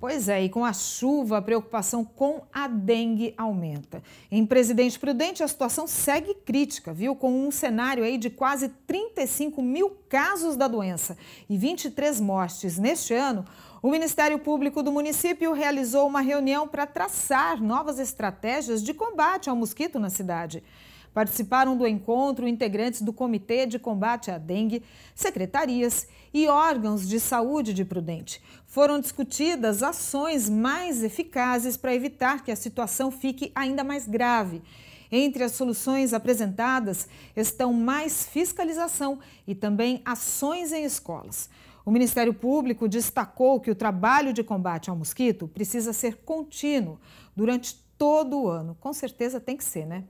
Pois é, e com a chuva, a preocupação com a dengue aumenta. Em Presidente Prudente, a situação segue crítica, viu? Com um cenário aí de quase 35 mil casos da doença e 23 mortes neste ano, o Ministério Público do município realizou uma reunião para traçar novas estratégias de combate ao mosquito na cidade. Participaram do encontro integrantes do Comitê de Combate à Dengue, secretarias e órgãos de saúde de Prudente. Foram discutidas ações mais eficazes para evitar que a situação fique ainda mais grave. Entre as soluções apresentadas estão mais fiscalização e também ações em escolas. O Ministério Público destacou que o trabalho de combate ao mosquito precisa ser contínuo durante todo o ano. Com certeza tem que ser, né?